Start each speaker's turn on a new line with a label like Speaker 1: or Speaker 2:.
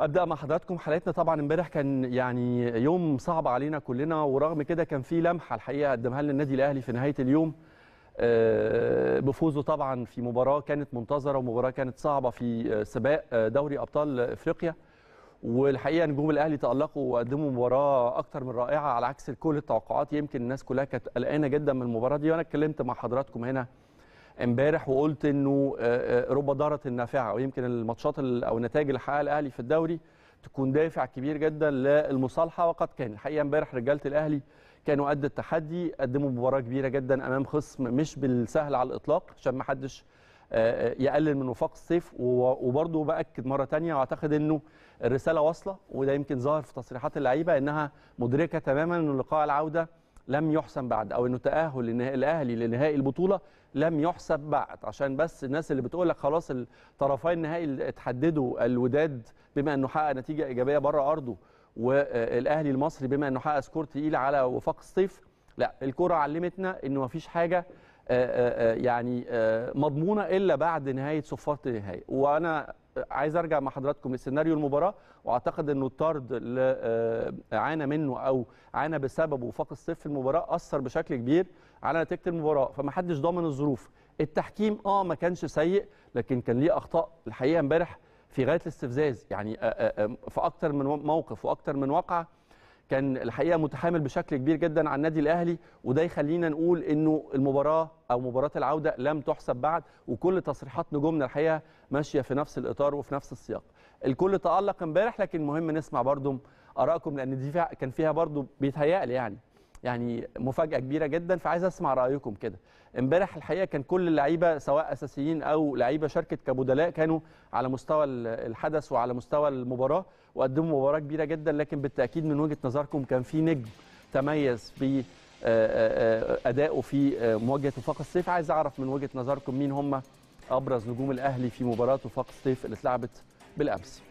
Speaker 1: ابدا مع حضراتكم حلقتنا طبعا امبارح كان يعني يوم صعب علينا كلنا ورغم كده كان في لمحه الحقيقه قدمها لنا النادي الاهلي في نهايه اليوم آه، بفوزه طبعا في مباراه كانت منتظره ومباراه كانت صعبه في آه، سباق آه، دوري ابطال افريقيا والحقيقه نجوم الاهلي تالقوا وقدموا مباراه اكثر من رائعه على عكس كل التوقعات يمكن الناس كلها كانت قلقانه جدا من المباراه دي وانا اتكلمت مع حضراتكم هنا امبارح وقلت انه آه، آه، رب ضاره نافعه ويمكن الماتشات او النتائج اللي حققها الاهلي في الدوري تكون دافع كبير جدا للمصالحه وقد كان الحقيقه امبارح رجاله الاهلي كانوا قد التحدي قدموا مباراه كبيره جدا امام خصم مش بالسهل على الاطلاق عشان ما حدش آه، يقلل من وفاق الصيف وبرضه باكد مره ثانيه واعتقد انه الرساله واصله وده يمكن ظهر في تصريحات اللعيبه انها مدركه تماما ان لقاء العوده لم يحسم بعد او انه تاهل الاهلي لنهائي البطوله لم يحسب بعد عشان بس الناس اللي بتقول لك خلاص الطرفين النهائي اتحددوا الوداد بما انه حقق نتيجه ايجابيه بره ارضه والاهلي المصري بما انه حقق سكور تقيل على وفاق الصيف لا الكره علمتنا انه ما فيش حاجه آه، آه، آه، يعني مضمونه الا بعد نهايه صفاره النهائي وانا عايز ارجع مع حضراتكم لسيناريو المباراه واعتقد انه الطرد اللي آه، عانى منه او عانى بسببه فاق الصيف في المباراه اثر بشكل كبير على نتيجه المباراه فمحدش ضامن الظروف التحكيم اه ما كانش سيء لكن كان ليه اخطاء الحقيقه امبارح في غايه الاستفزاز يعني آه، آه، في اكتر من موقف واكتر من واقعه كان الحقيقه متحامل بشكل كبير جدا عن النادي الاهلي وده يخلينا نقول انه المباراه او مباراه العوده لم تحسب بعد وكل تصريحات نجومنا الحقيقه ماشيه في نفس الاطار وفي نفس السياق الكل تالق امبارح لكن مهم نسمع برضو ارائكم لان دي كان فيها برضو بيتهيألي يعني يعني مفاجاه كبيره جدا فعايز اسمع رايكم كده امبارح الحقيقه كان كل اللعيبه سواء اساسيين او لعيبه شاركت كبدلاء كانوا على مستوى الحدث وعلى مستوى المباراه وقدموا مباراه كبيره جدا لكن بالتاكيد من وجهه نظركم كان في نجم تميز ب ادائه في آه، آه، آه، مواجهه وفاق الصيف عايز اعرف من وجهه نظركم مين هم ابرز نجوم الاهلي في مباراه وفاق الصيف اللي اتلعبت بالامس